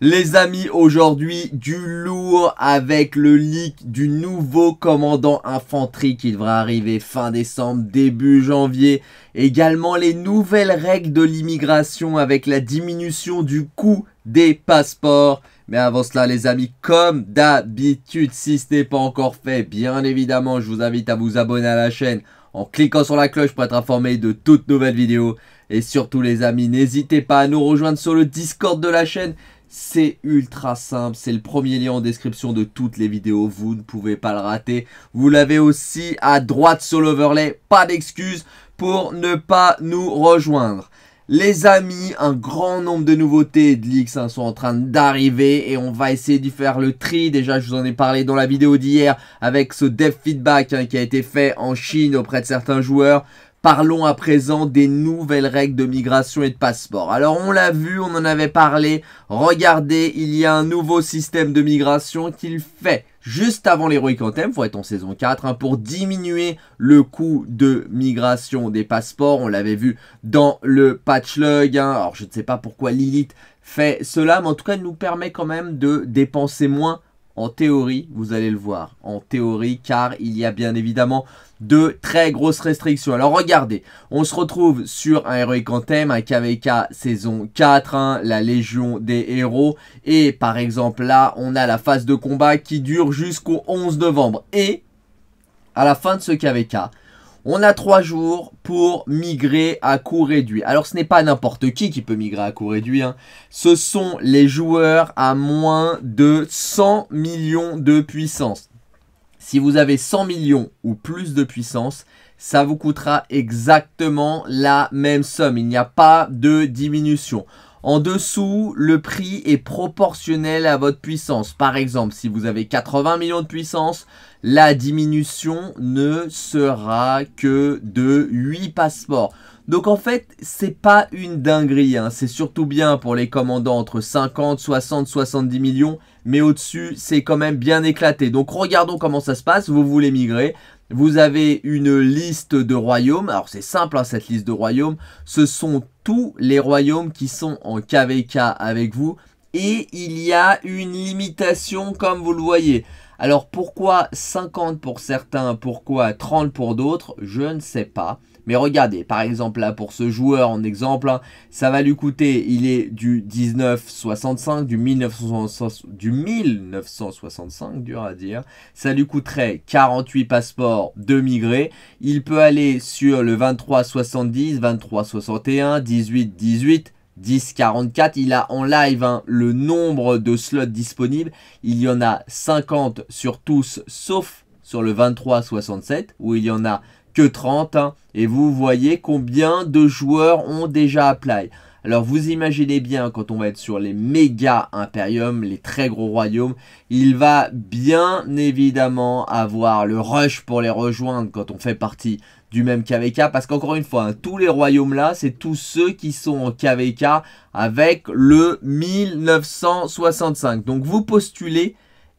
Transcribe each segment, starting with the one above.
Les amis, aujourd'hui, du lourd avec le leak du nouveau commandant infanterie qui devra arriver fin décembre, début janvier. Également les nouvelles règles de l'immigration avec la diminution du coût des passeports. Mais avant cela, les amis, comme d'habitude, si ce n'est pas encore fait, bien évidemment, je vous invite à vous abonner à la chaîne en cliquant sur la cloche pour être informé de toutes nouvelles vidéos. Et surtout, les amis, n'hésitez pas à nous rejoindre sur le Discord de la chaîne. C'est ultra simple, c'est le premier lien en description de toutes les vidéos, vous ne pouvez pas le rater. Vous l'avez aussi à droite sur l'overlay, pas d'excuse pour ne pas nous rejoindre. Les amis, un grand nombre de nouveautés de lx hein, sont en train d'arriver et on va essayer d'y faire le tri. Déjà, je vous en ai parlé dans la vidéo d'hier avec ce dev feedback hein, qui a été fait en Chine auprès de certains joueurs. Parlons à présent des nouvelles règles de migration et de passeport. Alors on l'a vu, on en avait parlé. Regardez, il y a un nouveau système de migration qu'il fait juste avant l'Heroic Anthem, faut être en saison 4, hein, pour diminuer le coût de migration des passeports. On l'avait vu dans le patch log. Hein. Alors je ne sais pas pourquoi Lilith fait cela, mais en tout cas, elle nous permet quand même de dépenser moins en théorie, vous allez le voir. En théorie, car il y a bien évidemment de très grosses restrictions. Alors regardez, on se retrouve sur un Heroic Anthem, un KVK saison 4, hein, la Légion des Héros. Et par exemple là, on a la phase de combat qui dure jusqu'au 11 novembre. Et à la fin de ce KVK, on a trois jours pour migrer à coût réduit. Alors ce n'est pas n'importe qui qui peut migrer à coût réduit. Hein. Ce sont les joueurs à moins de 100 millions de puissance. Si vous avez 100 millions ou plus de puissance, ça vous coûtera exactement la même somme. Il n'y a pas de diminution. En dessous, le prix est proportionnel à votre puissance. Par exemple, si vous avez 80 millions de puissance, la diminution ne sera que de 8 passeports. Donc en fait, c'est pas une dinguerie, hein. c'est surtout bien pour les commandants entre 50, 60, 70 millions, mais au-dessus, c'est quand même bien éclaté. Donc regardons comment ça se passe, vous voulez migrer, vous avez une liste de royaumes. Alors c'est simple hein, cette liste de royaumes. Ce sont tous les royaumes qui sont en KVK avec vous. Et il y a une limitation comme vous le voyez. Alors pourquoi 50 pour certains, pourquoi 30 pour d'autres, je ne sais pas. Mais regardez, par exemple là pour ce joueur en exemple, hein, ça va lui coûter, il est du 1965, du, 1965, du 1965, dur à dire. Ça lui coûterait 48 passeports de migré. Il peut aller sur le 2370, 2361, 1818, 1044, il a en live hein, le nombre de slots disponibles. Il y en a 50 sur tous, sauf sur le 2367, où il y en a 30. Hein, et vous voyez combien de joueurs ont déjà play Alors vous imaginez bien quand on va être sur les méga impériums, les très gros royaumes, il va bien évidemment avoir le rush pour les rejoindre quand on fait partie du même KVK parce qu'encore une fois, hein, tous les royaumes là, c'est tous ceux qui sont en KVK avec le 1965. Donc vous postulez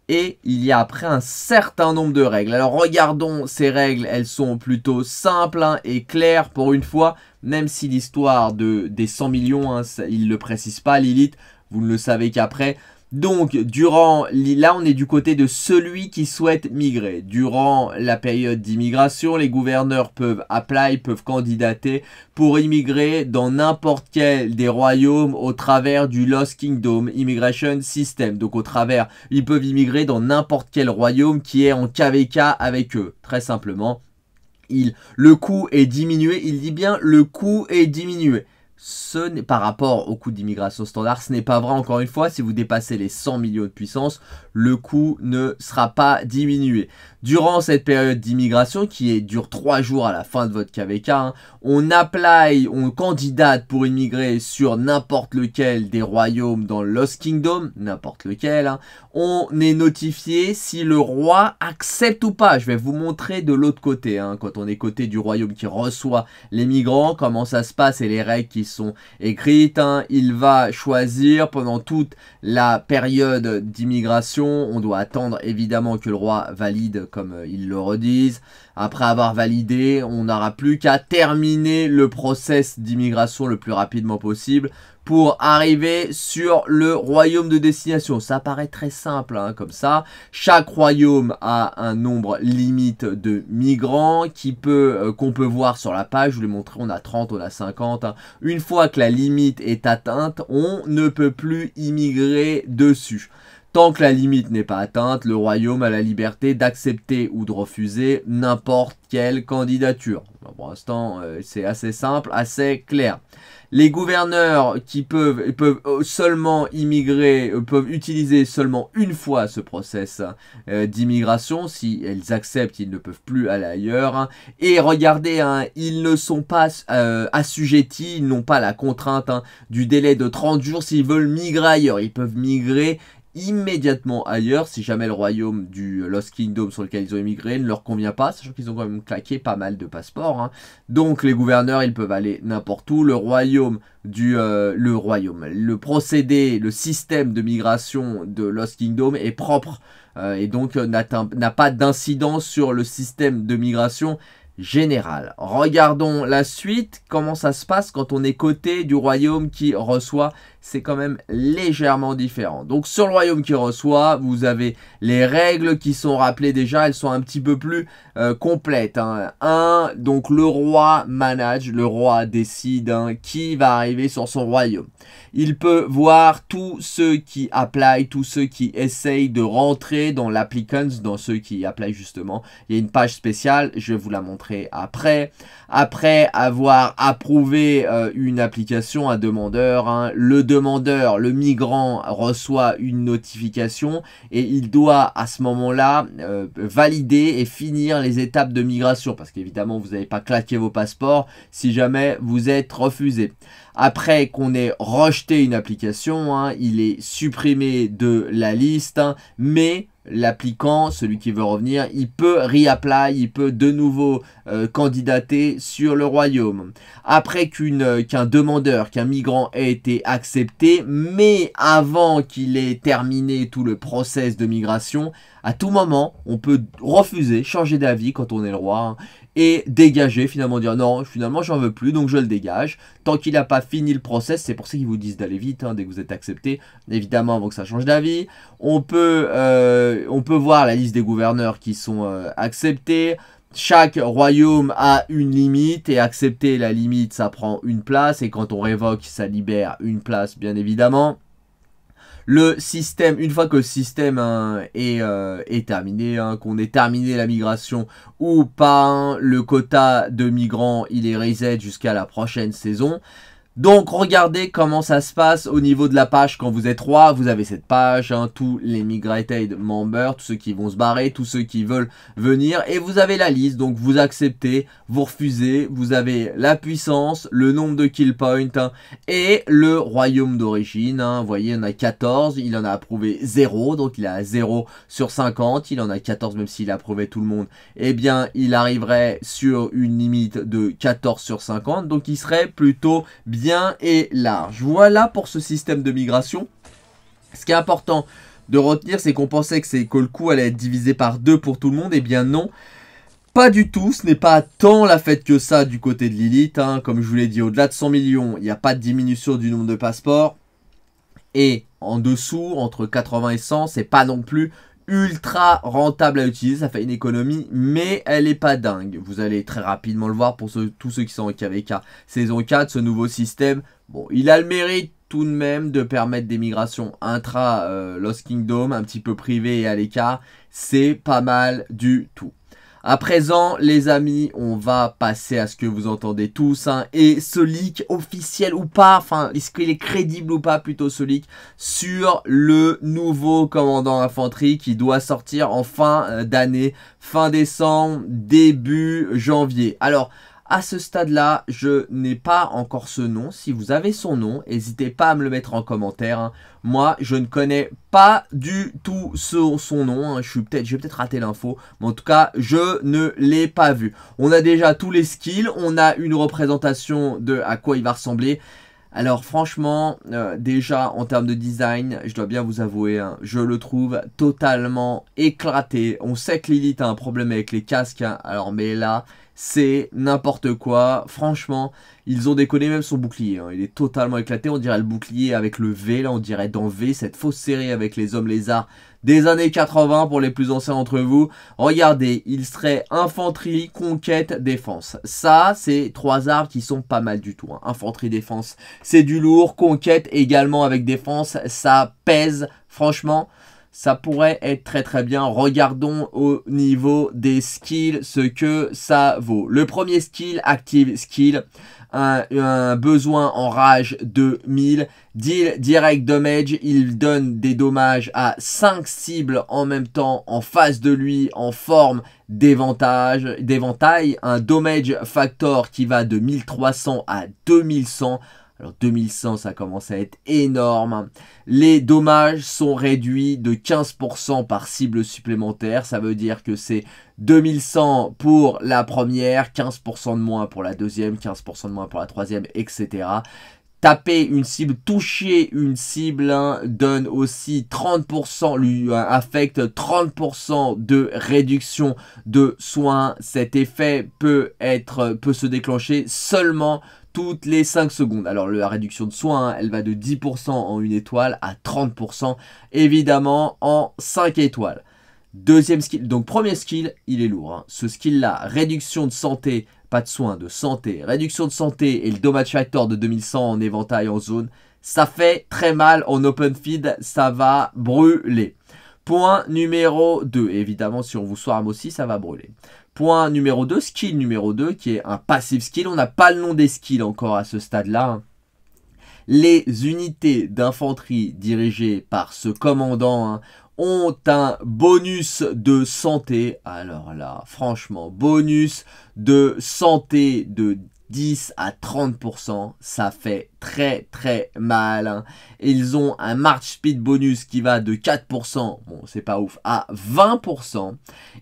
et il y a après un certain nombre de règles. Alors regardons ces règles, elles sont plutôt simples hein, et claires pour une fois, même si l'histoire de, des 100 millions, hein, il ne le précise pas Lilith, vous ne le savez qu'après, donc, durant, là, on est du côté de celui qui souhaite migrer. Durant la période d'immigration, les gouverneurs peuvent apply, peuvent candidater pour immigrer dans n'importe quel des royaumes au travers du Lost Kingdom Immigration System. Donc, au travers, ils peuvent immigrer dans n'importe quel royaume qui est en KVK avec eux. Très simplement, il, le coût est diminué. Il dit bien, le coût est diminué ce n'est par rapport au coût d'immigration standard, ce n'est pas vrai encore une fois, si vous dépassez les 100 millions de puissance, le coût ne sera pas diminué. Durant cette période d'immigration qui est, dure 3 jours à la fin de votre KVK, hein, on apply, on candidate pour immigrer sur n'importe lequel des royaumes dans Lost Kingdom, n'importe lequel. Hein. On est notifié si le roi accepte ou pas. Je vais vous montrer de l'autre côté, hein. quand on est côté du royaume qui reçoit les migrants, comment ça se passe et les règles qui sont écrites. Il va choisir pendant toute la période d'immigration, on doit attendre évidemment que le roi valide comme euh, ils le redisent. Après avoir validé, on n'aura plus qu'à terminer le process d'immigration le plus rapidement possible pour arriver sur le royaume de destination. Ça paraît très simple hein, comme ça. Chaque royaume a un nombre limite de migrants peut euh, qu'on peut voir sur la page. Je vous l'ai montré, on a 30, on a 50. Hein. Une fois que la limite est atteinte, on ne peut plus immigrer dessus. Tant que la limite n'est pas atteinte, le royaume a la liberté d'accepter ou de refuser n'importe quelle candidature. Pour l'instant, euh, c'est assez simple, assez clair. Les gouverneurs qui peuvent, peuvent euh, seulement immigrer, euh, peuvent utiliser seulement une fois ce process d'immigration. Si elles acceptent, ils ne peuvent plus aller ailleurs. Et regardez, hein, ils ne sont pas assujettis, ils n'ont pas la contrainte hein, du délai de 30 jours s'ils veulent migrer ailleurs. Ils peuvent migrer immédiatement ailleurs si jamais le royaume du Lost Kingdom sur lequel ils ont immigré ne leur convient pas, sachant qu'ils ont quand même claqué pas mal de passeports. Hein. Donc les gouverneurs, ils peuvent aller n'importe où. Le royaume du euh, le royaume, le procédé, le système de migration de Lost Kingdom est propre euh, et donc euh, n'a pas d'incidence sur le système de migration général. Regardons la suite, comment ça se passe quand on est côté du royaume qui reçoit c'est quand même légèrement différent. Donc sur le royaume qui reçoit, vous avez les règles qui sont rappelées déjà, elles sont un petit peu plus euh, complètes. 1, hein. donc le roi manage, le roi décide hein, qui va arriver sur son royaume. Il peut voir tous ceux qui appliquent tous ceux qui essayent de rentrer dans l'applicants, dans ceux qui appliquent justement. Il y a une page spéciale, je vais vous la montrer après. Après avoir approuvé euh, une application, à demandeur, hein, le le demandeur, le migrant, reçoit une notification et il doit à ce moment-là euh, valider et finir les étapes de migration parce qu'évidemment vous n'avez pas claqué vos passeports si jamais vous êtes refusé après qu'on ait rejeté une application, hein, il est supprimé de la liste, hein, mais l'appliquant, celui qui veut revenir, il peut reapply, il peut de nouveau euh, candidater sur le royaume. Après euh, qu'un demandeur, qu'un migrant ait été accepté, mais avant qu'il ait terminé tout le process de migration, à tout moment, on peut refuser, changer d'avis quand on est le roi, hein, et dégager, finalement dire non, finalement j'en veux plus, donc je le dégage. Tant qu'il n'a pas fini le process, c'est pour ça qu'ils vous disent d'aller vite, hein, dès que vous êtes accepté, évidemment avant que ça change d'avis. On, peut, euh, on peut voir la liste des gouverneurs qui sont euh, acceptés. Chaque royaume a une limite et accepter la limite ça prend une place et quand on révoque ça libère une place bien évidemment le système, une fois que le système hein, euh, est, terminé, hein, qu'on ait terminé la migration ou pas, hein, le quota de migrants, il est reset jusqu'à la prochaine saison. Donc regardez comment ça se passe au niveau de la page quand vous êtes roi, vous avez cette page, hein. tous les migrated members, tous ceux qui vont se barrer, tous ceux qui veulent venir, et vous avez la liste, donc vous acceptez, vous refusez, vous avez la puissance, le nombre de kill points, hein, et le royaume d'origine, hein. vous voyez il en a 14, il en a approuvé 0, donc il a 0 sur 50, il en a 14 même s'il approuvait tout le monde, eh bien il arriverait sur une limite de 14 sur 50, donc il serait plutôt bien et large. Voilà pour ce système de migration. Ce qui est important de retenir, c'est qu'on pensait que, que le coût allait être divisé par deux pour tout le monde. et eh bien non, pas du tout. Ce n'est pas tant la fête que ça du côté de Lilith. Hein. Comme je vous l'ai dit, au-delà de 100 millions, il n'y a pas de diminution du nombre de passeports. Et en dessous, entre 80 et 100, c'est pas non plus ultra rentable à utiliser, ça fait une économie, mais elle est pas dingue. Vous allez très rapidement le voir pour tous ceux qui sont en KVK. Saison 4, ce nouveau système, bon, il a le mérite tout de même de permettre des migrations intra euh, Lost Kingdom, un petit peu privées et à l'écart. C'est pas mal du tout. À présent, les amis, on va passer à ce que vous entendez tous. Hein. et ce leak, officiel ou pas, enfin, est-ce qu'il est crédible ou pas plutôt ce leak, sur le nouveau commandant infanterie qui doit sortir en fin euh, d'année, fin décembre, début janvier. Alors, à ce stade-là, je n'ai pas encore ce nom. Si vous avez son nom, n'hésitez pas à me le mettre en commentaire. Hein. Moi, je ne connais pas du tout son, nom. Hein. Je vais peut-être, rater raté l'info, mais en tout cas, je ne l'ai pas vu. On a déjà tous les skills. On a une représentation de à quoi il va ressembler. Alors franchement, euh, déjà en termes de design, je dois bien vous avouer, hein, je le trouve totalement éclaté. On sait que Lilith a un problème avec les casques, alors mais là, c'est n'importe quoi. Franchement, ils ont déconné même son bouclier. Hein. Il est totalement éclaté. On dirait le bouclier avec le V. Là, on dirait dans V, cette fausse série avec les hommes lézards des années 80 pour les plus anciens d'entre vous. Regardez, il serait infanterie, conquête, défense. Ça, c'est trois armes qui sont pas mal du tout. Hein. Infanterie, défense, c'est du lourd. Conquête également avec défense, ça pèse. Franchement, ça pourrait être très très bien. Regardons au niveau des skills ce que ça vaut. Le premier skill, Active Skill, un, besoin en rage de 1000. Deal Direct Damage, il donne des dommages à 5 cibles en même temps en face de lui en forme d'éventail. Un Damage Factor qui va de 1300 à 2100 alors 2100, ça commence à être énorme. Hein. Les dommages sont réduits de 15% par cible supplémentaire. Ça veut dire que c'est 2100 pour la première, 15% de moins pour la deuxième, 15% de moins pour la troisième, etc. Taper une cible, toucher une cible hein, donne aussi 30%, lui euh, affecte 30% de réduction de soins. Cet effet peut être, peut se déclencher seulement toutes les 5 secondes. Alors la réduction de soins, hein, elle va de 10% en une étoile à 30% évidemment en 5 étoiles. Deuxième skill, donc premier skill, il est lourd. Hein. Ce skill-là, réduction de santé, pas de soins, de santé, réduction de santé et le damage factor de 2100 en éventail en zone, ça fait très mal en open feed, ça va brûler. Point numéro 2, évidemment si on vous swarm aussi, ça va brûler. Point numéro 2, skill numéro 2, qui est un passive skill. On n'a pas le nom des skills encore à ce stade-là. Les unités d'infanterie dirigées par ce commandant hein, ont un bonus de santé. Alors là, franchement, bonus de santé de 10 à 30%, ça fait très très mal. Hein. Ils ont un march speed bonus qui va de 4%, bon c'est pas ouf, à 20%.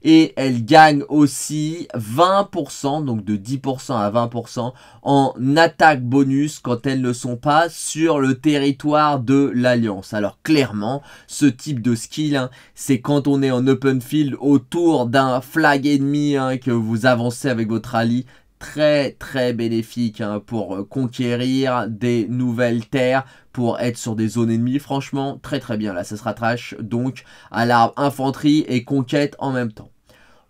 Et elles gagnent aussi 20%, donc de 10% à 20% en attaque bonus quand elles ne sont pas sur le territoire de l'Alliance. Alors clairement, ce type de skill, hein, c'est quand on est en open field autour d'un flag ennemi hein, que vous avancez avec votre allié très très bénéfique hein, pour euh, conquérir des nouvelles terres, pour être sur des zones ennemies, franchement, très très bien. Là, ça se rattache donc à l'arbre infanterie et conquête en même temps.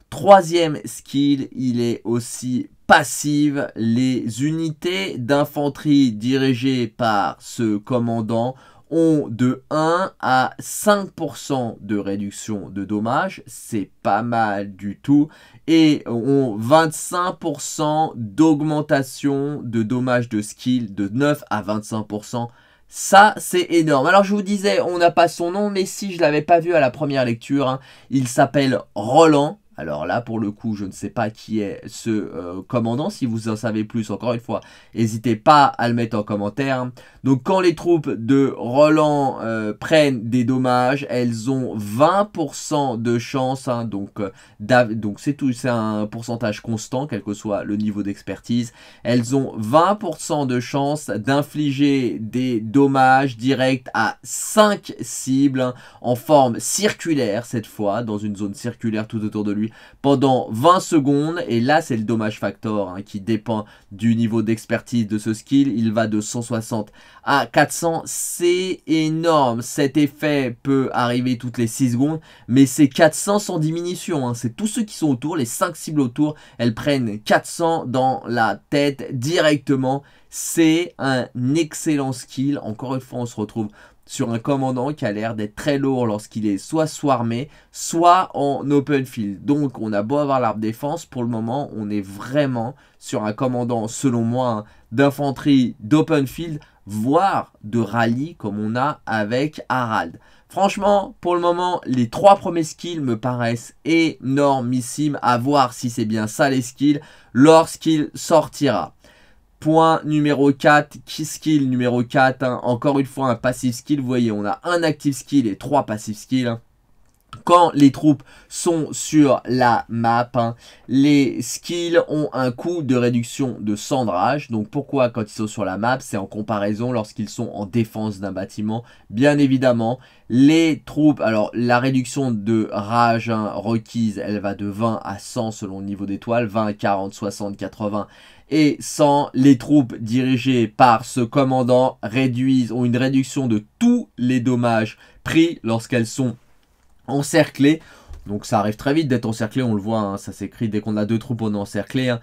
Troisième skill, il est aussi passive. Les unités d'infanterie dirigées par ce commandant ont de 1 à 5% de réduction de dommages, c'est pas mal du tout, et ont 25% d'augmentation de dommages de skill de 9 à 25%. Ça, c'est énorme. Alors, je vous disais, on n'a pas son nom, mais si je l'avais pas vu à la première lecture, hein, il s'appelle Roland. Alors là, pour le coup, je ne sais pas qui est ce euh, commandant. Si vous en savez plus, encore une fois, n'hésitez pas à le mettre en commentaire. Donc quand les troupes de Roland euh, prennent des dommages, elles ont 20% de chance. Hein. Euh, donc c'est tout, c'est un pourcentage constant, quel que soit le niveau d'expertise. Elles ont 20% de chance d'infliger des dommages directs à 5 cibles hein, en forme circulaire cette fois, dans une zone circulaire tout autour de lui pendant 20 secondes. Et là, c'est le dommage factor hein, qui dépend du niveau d'expertise de ce skill. Il va de 160 à 400. C'est énorme. Cet effet peut arriver toutes les 6 secondes. Mais c'est 400 sans diminution. Hein. C'est tous ceux qui sont autour, les 5 cibles autour. Elles prennent 400 dans la tête directement. C'est un excellent skill. Encore une fois, on se retrouve sur un commandant qui a l'air d'être très lourd lorsqu'il est soit sous-armé, soit en open field. Donc on a beau avoir l'arbre défense, pour le moment on est vraiment sur un commandant, selon moi, d'infanterie d'open field, voire de rallye comme on a avec Harald. Franchement, pour le moment, les trois premiers skills me paraissent énormissimes à voir si c'est bien ça les skills lorsqu'il sortira. Point numéro 4, key skill numéro 4. Hein. Encore une fois, un passive skill. Vous voyez, on a un active skill et trois passive skills. Hein. Quand les troupes sont sur la map, hein, les skills ont un coût de réduction de rage. Donc pourquoi quand ils sont sur la map C'est en comparaison lorsqu'ils sont en défense d'un bâtiment. Bien évidemment, les troupes... Alors la réduction de rage requise, elle va de 20 à 100 selon le niveau d'étoile. 20, 40, 60, 80, et sans les troupes dirigées par ce commandant réduisent, ont une réduction de tous les dommages pris lorsqu'elles sont encerclées. Donc ça arrive très vite d'être encerclé, on le voit, hein, ça s'écrit dès qu'on a deux troupes on est encerclé. Hein.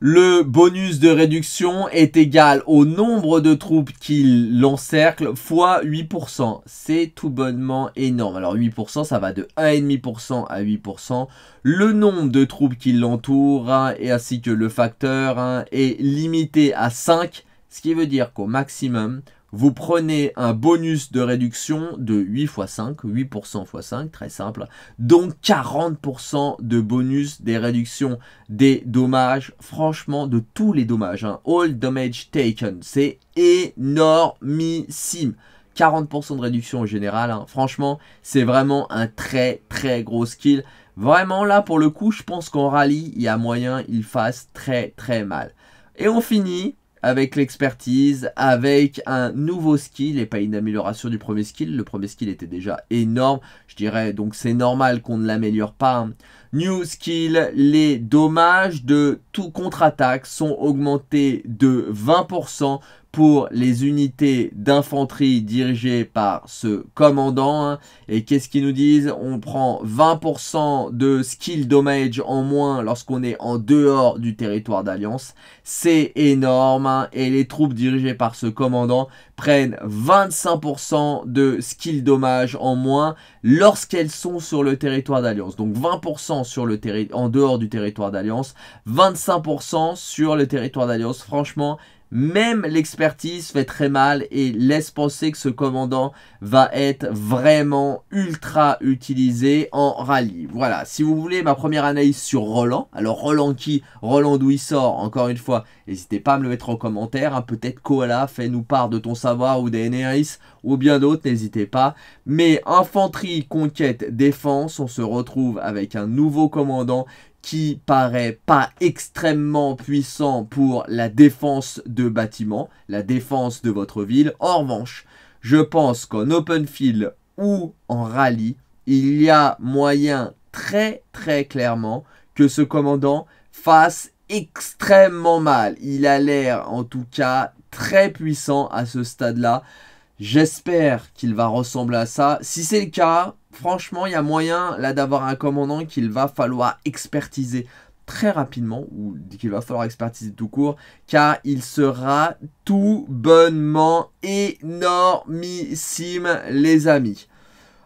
Le bonus de réduction est égal au nombre de troupes qui l'encercle fois 8%. C'est tout bonnement énorme. Alors 8%, ça va de 1,5% à 8%. Le nombre de troupes qui l'entourent hein, et ainsi que le facteur hein, est limité à 5. Ce qui veut dire qu'au maximum, vous prenez un bonus de réduction de 8 x 5, 8% x 5, très simple, donc 40% de bonus des réductions des dommages, franchement de tous les dommages, hein. all damage taken, c'est énormissime. 40% de réduction en général, hein. franchement c'est vraiment un très très gros skill. Vraiment là pour le coup je pense qu'en rallye il y a moyen il fasse très très mal. Et on finit avec l'expertise, avec un nouveau skill et pas une amélioration du premier skill. Le premier skill était déjà énorme, je dirais, donc c'est normal qu'on ne l'améliore pas. Hein. New skill, les dommages de tout contre-attaque sont augmentés de 20% pour les unités d'infanterie dirigées par ce commandant. Hein. Et qu'est-ce qu'ils nous disent On prend 20% de skill damage en moins lorsqu'on est en dehors du territoire d'alliance. C'est énorme. Hein. Et les troupes dirigées par ce commandant prennent 25% de skill damage en moins lorsqu'elles sont sur le territoire d'alliance. Donc 20% sur le en dehors du territoire d'alliance, 25% sur le territoire d'alliance. Franchement, même l'expertise fait très mal et laisse penser que ce commandant va être vraiment ultra utilisé en rallye. Voilà, si vous voulez ma première analyse sur Roland, alors Roland qui, Roland d'où il sort, encore une fois, n'hésitez pas à me le mettre en commentaire, hein, peut-être Koala, fais-nous part de ton savoir ou des NRS ou bien d'autres, n'hésitez pas. Mais infanterie, conquête, défense, on se retrouve avec un nouveau commandant qui paraît pas extrêmement puissant pour la défense de bâtiments, la défense de votre ville. En revanche, je pense qu'en open field ou en rallye, il y a moyen très très clairement que ce commandant fasse extrêmement mal. Il a l'air en tout cas très puissant à ce stade-là. J'espère qu'il va ressembler à ça. Si c'est le cas, franchement, il y a moyen là d'avoir un commandant qu'il va falloir expertiser très rapidement, ou qu'il va falloir expertiser tout court, car il sera tout bonnement énormissime, les amis.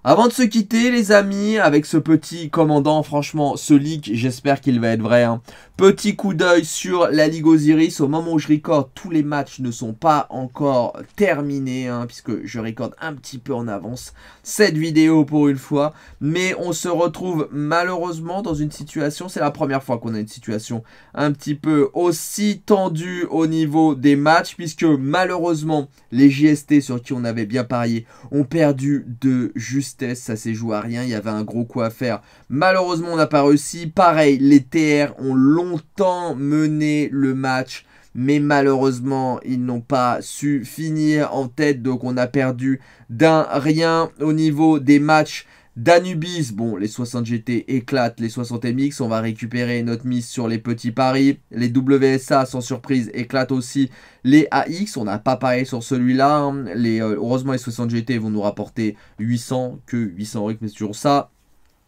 Avant de se quitter, les amis, avec ce petit commandant, franchement, ce leak, j'espère qu'il va être vrai. Hein. Petit coup d'œil sur la Ligue Osiris. Au moment où je recorde, tous les matchs ne sont pas encore terminés, hein, puisque je recorde un petit peu en avance cette vidéo pour une fois. Mais on se retrouve malheureusement dans une situation, c'est la première fois qu'on a une situation un petit peu aussi tendue au niveau des matchs, puisque malheureusement, les JST sur qui on avait bien parié ont perdu de juste ça s'est joué à rien, il y avait un gros coup à faire. Malheureusement, on n'a pas réussi. Pareil, les TR ont longtemps mené le match, mais malheureusement, ils n'ont pas su finir en tête, donc on a perdu d'un rien au niveau des matchs Danubis, bon, les 60 GT éclatent les 60 MX. On va récupérer notre mise sur les petits paris. Les WSA, sans surprise, éclatent aussi les AX. On n'a pas pareil sur celui-là. Hein. Euh, heureusement, les 60 GT vont nous rapporter 800 que 800 rythmes, mais c'est toujours ça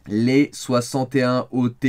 les 61 OT.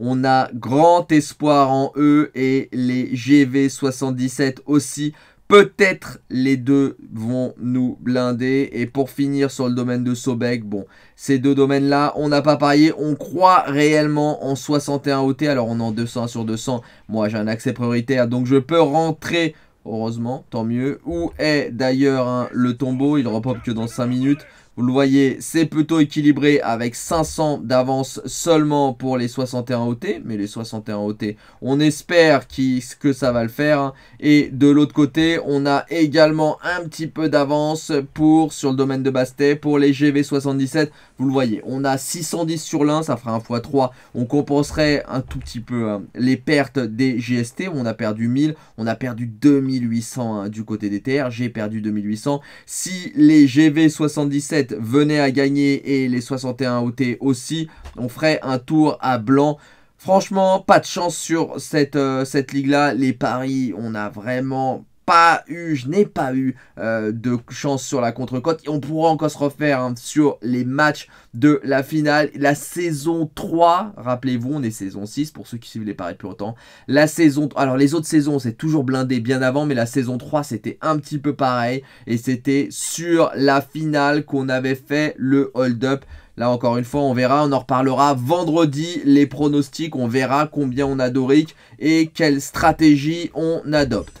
On a grand espoir en eux et les GV77 aussi Peut-être les deux vont nous blinder. Et pour finir sur le domaine de Sobek, bon, ces deux domaines-là, on n'a pas parié. On croit réellement en 61 OT. Alors on est en 200 sur 200. Moi j'ai un accès prioritaire, donc je peux rentrer. Heureusement, tant mieux. Où est d'ailleurs hein, le tombeau Il repop que dans 5 minutes. Vous le voyez, c'est plutôt équilibré avec 500 d'avance seulement pour les 61 OT. Mais les 61 OT, on espère que ça va le faire. Hein. Et de l'autre côté, on a également un petit peu d'avance pour sur le domaine de Bastet pour les GV77. Vous le voyez, on a 610 sur l'un, ça fera un x 3. On compenserait un tout petit peu hein, les pertes des GST. On a perdu 1000, on a perdu 2800 hein, du côté des TR. J'ai perdu 2800. Si les GV77 venait à gagner et les 61 OT aussi, on ferait un tour à blanc. Franchement, pas de chance sur cette, euh, cette ligue-là. Les paris, on a vraiment pas eu, je n'ai pas eu euh, de chance sur la contre-côte. On pourra encore se refaire hein, sur les matchs de la finale. La saison 3, rappelez-vous, on est saison 6 pour ceux qui suivent les paris plus longtemps. La saison, alors les autres saisons, c'est toujours blindé bien avant, mais la saison 3, c'était un petit peu pareil. Et c'était sur la finale qu'on avait fait le hold-up. Là encore une fois, on verra, on en reparlera vendredi les pronostics, on verra combien on a Doric et quelle stratégie on adopte.